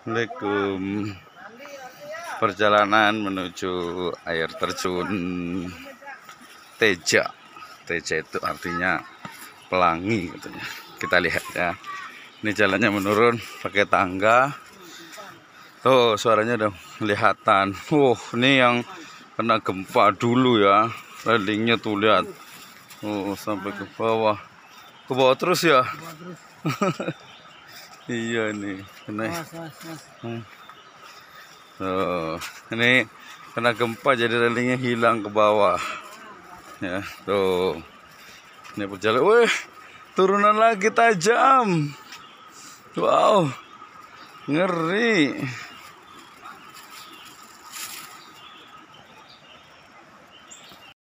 Assalamualaikum Perjalanan menuju air terjun Teja Teja itu artinya pelangi katanya. Kita lihat ya Ini jalannya menurun pakai tangga Tuh suaranya udah kelihatan oh, ini yang kena gempa dulu ya Landingnya tuh lihat Oh sampai ke bawah Ke bawah terus ya iya ini, kena mas, mas, mas. Hmm. Oh, ini kena gempa jadi relingnya hilang ke bawah ya tuh ini berjalan Wih, turunan lagi tajam wow ngeri